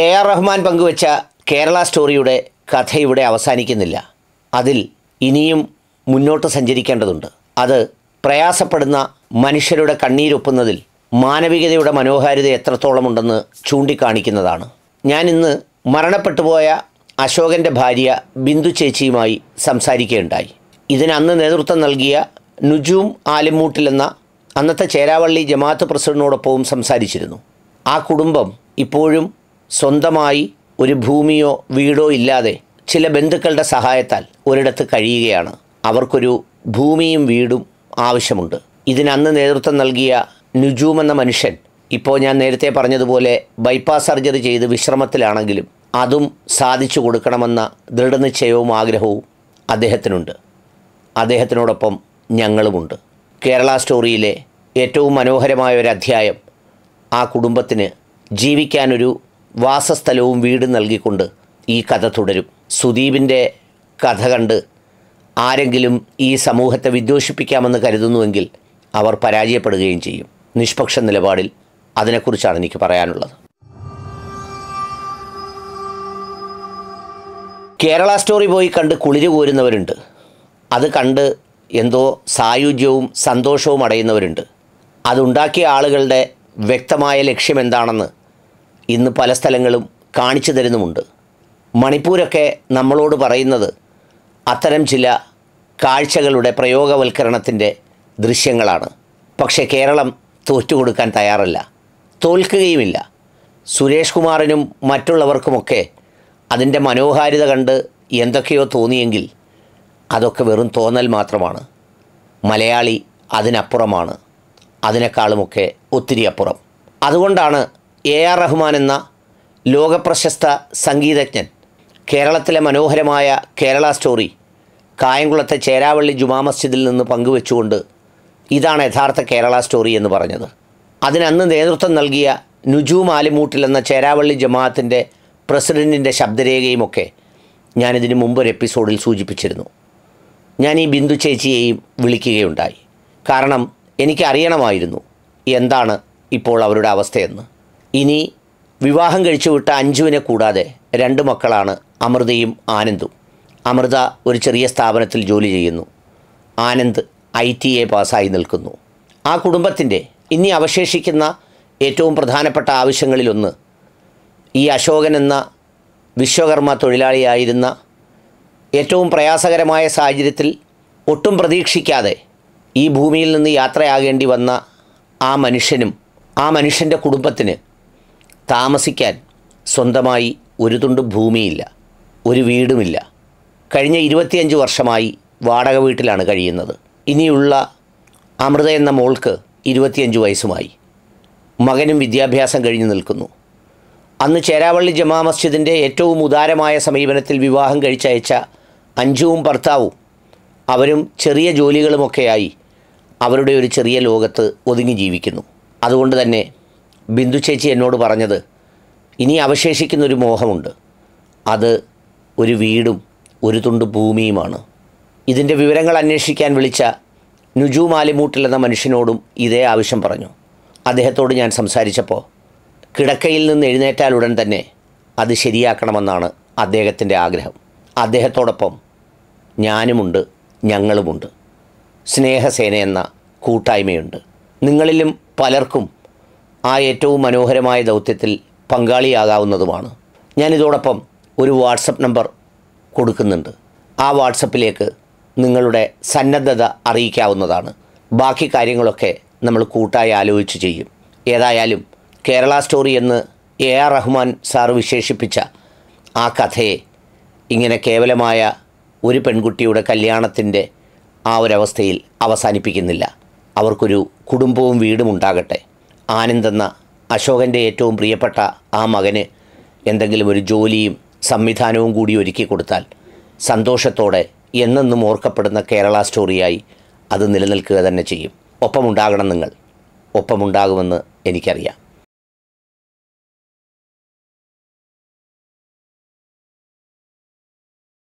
A R Rahman പങ്കുവച്ച കേരള സ്റ്റോറിയുടെ കഥ ഇവിടെ അവസാനിക്കുന്നില്ല അതിൽ ഇനിയും മുന്നോട്ട് സഞ്ചരിക്കേണ്ടതുണ്ട് അത് പ്രയാസപ്പെടുന്ന മനുഷ്യരുടെ കണ്ണീരൊപ്പുന്നതിൽ മാനവികതയുടെ മനോഹാരിത എത്രത്തോളമുണ്ടെന്ന് ചൂണ്ടിക്കാണിക്കുന്നതാണ് ഞാൻ ഇന്ന് മരണപ്പെട്ടുപോയ അശോകൻ്റെ ഭാര്യ ബിന്ദു ചേച്ചിയുമായി സംസാരിക്കുകയുണ്ടായി ഇതിന് അന്ന് നേതൃത്വം നൽകിയ നുജൂം ആലിമൂട്ടിലെന്ന എന്ന അന്നത്തെ ചേരാവള്ളി ജമാഅത്ത് പ്രസിഡന്റിനോടൊപ്പവും സംസാരിച്ചിരുന്നു ആ കുടുംബം ഇപ്പോഴും സ്വന്തമായി ഒരു ഭൂമിയോ വീടോ ഇല്ലാതെ ചില ബന്ധുക്കളുടെ സഹായത്താൽ ഒരിടത്ത് കഴിയുകയാണ് അവർക്കൊരു ഭൂമിയും വീടും ആവശ്യമുണ്ട് ഇതിനന്ന് നേതൃത്വം നൽകിയ നുജൂം എന്ന മനുഷ്യൻ ഇപ്പോൾ ഞാൻ നേരത്തെ പറഞ്ഞതുപോലെ ബൈപ്പാസ് സർജറി ചെയ്ത് വിശ്രമത്തിലാണെങ്കിലും അതും സാധിച്ചു കൊടുക്കണമെന്ന ദൃഢനിശ്ചയവും ആഗ്രഹവും അദ്ദേഹത്തിനുണ്ട് അദ്ദേഹത്തിനോടൊപ്പം ഞങ്ങളുമുണ്ട് കേരള സ്റ്റോറിയിലെ ഏറ്റവും മനോഹരമായ ഒരു അധ്യായം ആ കുടുംബത്തിന് ജീവിക്കാനൊരു വാസസ്ഥലവും വീട് നൽകിക്കൊണ്ട് ഈ കഥ തുടരും സുദീപിൻ്റെ കഥ കണ്ട് ആരെങ്കിലും ഈ സമൂഹത്തെ വിദ്വേഷിപ്പിക്കാമെന്ന് കരുതുന്നുവെങ്കിൽ അവർ പരാജയപ്പെടുകയും ചെയ്യും നിഷ്പക്ഷ നിലപാടിൽ അതിനെക്കുറിച്ചാണ് എനിക്ക് പറയാനുള്ളത് കേരള സ്റ്റോറി പോയി കണ്ട് കുളിര് കോരുന്നവരുണ്ട് അത് കണ്ട് എന്തോ സായുജ്യവും സന്തോഷവും അടയുന്നവരുണ്ട് അതുണ്ടാക്കിയ ആളുകളുടെ വ്യക്തമായ ലക്ഷ്യം എന്താണെന്ന് ഇന്ന് പല സ്ഥലങ്ങളും കാണിച്ചു തരുന്നുമുണ്ട് മണിപ്പൂരൊക്കെ നമ്മളോട് പറയുന്നത് അത്തരം ചില കാഴ്ചകളുടെ പ്രയോഗവൽക്കരണത്തിൻ്റെ ദൃശ്യങ്ങളാണ് പക്ഷേ കേരളം തോറ്റുകൊടുക്കാൻ തയ്യാറല്ല തോൽക്കുകയുമില്ല സുരേഷ് കുമാറിനും മറ്റുള്ളവർക്കുമൊക്കെ അതിൻ്റെ മനോഹാരിത കണ്ട് എന്തൊക്കെയോ തോന്നിയെങ്കിൽ അതൊക്കെ വെറും തോന്നൽ മാത്രമാണ് മലയാളി അതിനപ്പുറമാണ് അതിനേക്കാളുമൊക്കെ ഒത്തിരി അപ്പുറം അതുകൊണ്ടാണ് എ ആർ റഹ്മാൻ എന്ന ലോകപ്രശസ്ത സംഗീതജ്ഞൻ കേരളത്തിലെ മനോഹരമായ കേരള സ്റ്റോറി കായംകുളത്തെ ചേരാവള്ളി ജുമാ മസ്ജിദിൽ നിന്ന് പങ്കുവെച്ചുകൊണ്ട് ഇതാണ് യഥാർത്ഥ കേരള സ്റ്റോറി എന്ന് പറഞ്ഞത് അതിനന്ന് നേതൃത്വം നൽകിയ നുജു മാലിമൂട്ടിൽ എന്ന ചേരാവള്ളി ജമാഅത്തിൻ്റെ പ്രസിഡൻറ്റിൻ്റെ ശബ്ദരേഖയുമൊക്കെ ഞാനിതിന് മുമ്പൊരു എപ്പിസോഡിൽ സൂചിപ്പിച്ചിരുന്നു ഞാൻ ഈ ബിന്ദു ചേച്ചിയെയും വിളിക്കുകയുണ്ടായി കാരണം എനിക്കറിയണമായിരുന്നു എന്താണ് ഇപ്പോൾ അവരുടെ അവസ്ഥയെന്ന് ഇനി വിവാഹം കഴിച്ചു വിട്ട അഞ്ജുവിനെ കൂടാതെ രണ്ട് മക്കളാണ് അമൃതയും ആനന്ദും അമൃത ഒരു ചെറിയ സ്ഥാപനത്തിൽ ജോലി ചെയ്യുന്നു ആനന്ദ് ഐ ടി എ പാസ്സായി നിൽക്കുന്നു ആ കുടുംബത്തിൻ്റെ ഇനി അവശേഷിക്കുന്ന ഏറ്റവും പ്രധാനപ്പെട്ട ആവശ്യങ്ങളിലൊന്ന് ഈ അശോകൻ എന്ന വിശ്വകർമ്മ തൊഴിലാളിയായിരുന്ന ഏറ്റവും പ്രയാസകരമായ സാഹചര്യത്തിൽ ഒട്ടും പ്രതീക്ഷിക്കാതെ ഈ ഭൂമിയിൽ നിന്ന് യാത്രയാകേണ്ടി വന്ന ആ മനുഷ്യനും ആ മനുഷ്യൻ്റെ കുടുംബത്തിന് താമസിക്കാൻ സ്വന്തമായി ഒരു തുണ്ട് ഭൂമിയില്ല ഒരു വീടുമില്ല കഴിഞ്ഞ ഇരുപത്തിയഞ്ച് വർഷമായി വാടക വീട്ടിലാണ് കഴിയുന്നത് ഇനിയുള്ള അമൃത എന്ന മോൾക്ക് ഇരുപത്തിയഞ്ച് വയസ്സുമായി മകനും വിദ്യാഭ്യാസം കഴിഞ്ഞു നിൽക്കുന്നു അന്ന് ചേരാവള്ളി ജമാ മസ്ജിദിൻ്റെ ഏറ്റവും ഉദാരമായ സമീപനത്തിൽ വിവാഹം കഴിച്ചയച്ച അഞ്ജുവും ഭർത്താവും അവരും ചെറിയ ജോലികളുമൊക്കെയായി അവരുടെ ഒരു ചെറിയ ലോകത്ത് ഒതുങ്ങി ജീവിക്കുന്നു അതുകൊണ്ട് തന്നെ ബിന്ദു ചേച്ചി എന്നോട് പറഞ്ഞത് ഇനി അവശേഷിക്കുന്നൊരു മോഹമുണ്ട് അത് ഒരു വീടും ഒരു തുണ്ട് ഭൂമിയുമാണ് ഇതിൻ്റെ വിവരങ്ങൾ അന്വേഷിക്കാൻ വിളിച്ച നുജു മാലിമൂട്ടിൽ എന്ന മനുഷ്യനോടും ഇതേ ആവശ്യം പറഞ്ഞു അദ്ദേഹത്തോട് ഞാൻ സംസാരിച്ചപ്പോൾ കിടക്കയിൽ നിന്ന് എഴുന്നേറ്റാൽ ഉടൻ തന്നെ അത് ശരിയാക്കണമെന്നാണ് അദ്ദേഹത്തിൻ്റെ ആഗ്രഹം അദ്ദേഹത്തോടൊപ്പം ഞാനുമുണ്ട് ഞങ്ങളുമുണ്ട് സ്നേഹസേന എന്ന കൂട്ടായ്മയുണ്ട് നിങ്ങളിലും പലർക്കും ആ ഏറ്റവും മനോഹരമായ ദൗത്യത്തിൽ പങ്കാളിയാകാവുന്നതുമാണ് ഞാനിതോടൊപ്പം ഒരു വാട്സപ്പ് നമ്പർ കൊടുക്കുന്നുണ്ട് ആ വാട്സപ്പിലേക്ക് നിങ്ങളുടെ സന്നദ്ധത അറിയിക്കാവുന്നതാണ് ബാക്കി കാര്യങ്ങളൊക്കെ നമ്മൾ കൂട്ടായി ആലോചിച്ച് ചെയ്യും ഏതായാലും കേരള സ്റ്റോറി എന്ന് എ ആർ റഹ്മാൻ സാർ വിശേഷിപ്പിച്ച ആ കഥയെ ഇങ്ങനെ കേവലമായ ഒരു പെൺകുട്ടിയുടെ കല്യാണത്തിൻ്റെ ആ ഒരവസ്ഥയിൽ അവസാനിപ്പിക്കുന്നില്ല അവർക്കൊരു കുടുംബവും വീടും ഉണ്ടാകട്ടെ ആനന്ദെന്ന അശോകൻ്റെ ഏറ്റവും പ്രിയപ്പെട്ട ആ മകന് എന്തെങ്കിലും ഒരു ജോലിയും സംവിധാനവും കൂടി ഒരുക്കി കൊടുത്താൽ സന്തോഷത്തോടെ എന്നെന്നും ഓർക്കപ്പെടുന്ന കേരള സ്റ്റോറിയായി അത് നിലനിൽക്കുക തന്നെ ചെയ്യും ഒപ്പമുണ്ടാകണം നിങ്ങൾ ഒപ്പമുണ്ടാകുമെന്ന് എനിക്കറിയാം